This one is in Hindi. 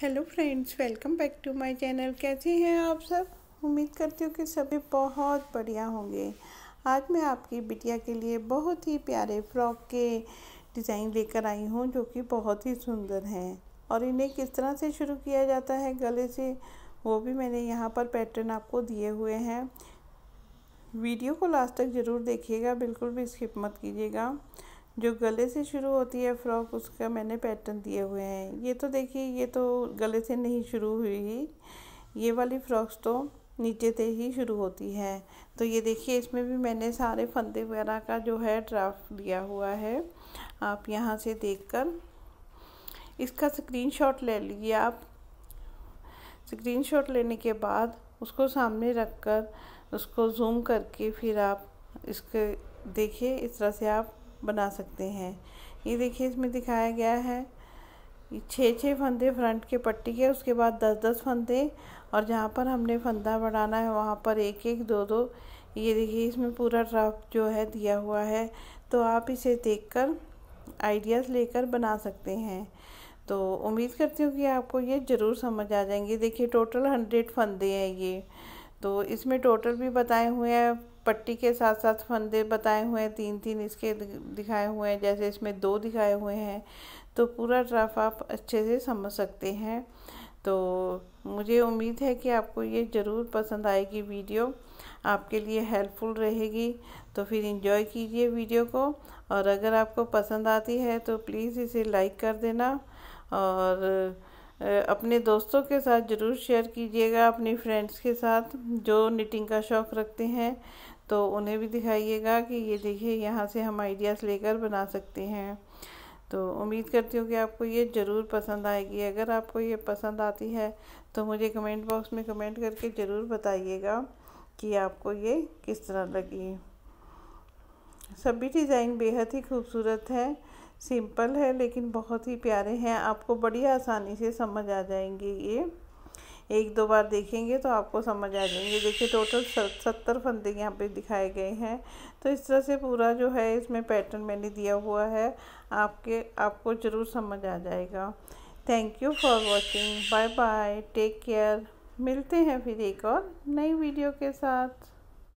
hello friends welcome back to my channel कैसे हैं आप सब उम्मीद करती हूँ कि सभी बहुत बढ़िया होंगे आज मैं आपकी बिटिया के लिए बहुत ही प्यारे फ्रॉक के डिज़ाइन लेकर आई हूँ जो कि बहुत ही सुंदर हैं और इन्हें किस तरह से शुरू किया जाता है गले से वो भी मैंने यहाँ पर पैटर्न आपको दिए हुए हैं वीडियो को लास्ट तक ज़रूर देखिएगा बिल्कुल भी स्किप मत कीजिएगा जो गले से शुरू होती है फ्रॉक उसका मैंने पैटर्न दिए हुए हैं ये तो देखिए ये तो गले से नहीं शुरू हुई ही ये वाली फ्रॉक्स तो नीचे से ही शुरू होती है तो ये देखिए इसमें भी मैंने सारे फंदे वगैरह का जो है ड्राफ्ट दिया हुआ है आप यहाँ से देखकर इसका स्क्रीनशॉट ले लीजिए आप स्क्रीनशॉट लेने के बाद उसको सामने रख कर उसको जूम करके फिर आप इसके देखिए इस तरह से आप बना सकते हैं ये देखिए इसमें दिखाया गया है छः छः फंदे फ्रंट के पट्टी के उसके बाद दस दस फंदे और जहाँ पर हमने फंदा बढ़ाना है वहाँ पर एक एक दो दो ये देखिए इसमें पूरा ड्राफ्ट जो है दिया हुआ है तो आप इसे देखकर आइडियाज़ लेकर बना सकते हैं तो उम्मीद करती हूँ कि आपको ये ज़रूर समझ आ जाएंगे देखिए टोटल हंड्रेड फंदे हैं ये तो इसमें टोटल भी बताए हुए हैं पट्टी के साथ साथ फंदे बताए हुए हैं तीन तीन इसके दिखाए हुए हैं जैसे इसमें दो दिखाए हुए हैं तो पूरा ड्राफ आप अच्छे से समझ सकते हैं तो मुझे उम्मीद है कि आपको ये ज़रूर पसंद आएगी वीडियो आपके लिए हेल्पफुल रहेगी तो फिर इन्जॉय कीजिए वीडियो को और अगर आपको पसंद आती है तो प्लीज़ इसे लाइक कर देना और अपने दोस्तों के साथ ज़रूर शेयर कीजिएगा अपने फ्रेंड्स के साथ जो निटिंग का शौक़ रखते हैं तो उन्हें भी दिखाइएगा कि ये देखिए यहाँ से हम आइडियाज़ लेकर बना सकते हैं तो उम्मीद करती हूँ कि आपको ये ज़रूर पसंद आएगी अगर आपको ये पसंद आती है तो मुझे कमेंट बॉक्स में कमेंट करके ज़रूर बताइएगा कि आपको ये किस तरह लगी सभी डिज़ाइन बेहद ही खूबसूरत है सिंपल है लेकिन बहुत ही प्यारे हैं आपको बड़ी आसानी से समझ आ जाएंगे ये एक दो बार देखेंगे तो आपको समझ आ जाएंगे देखिए टोटल सत्तर फंदे यहाँ पे दिखाए गए हैं तो इस तरह से पूरा जो है इसमें पैटर्न मैंने दिया हुआ है आपके आपको ज़रूर समझ आ जाएगा thank you for watching bye bye take care मिलते हैं फिर एक और नई वीडियो के साथ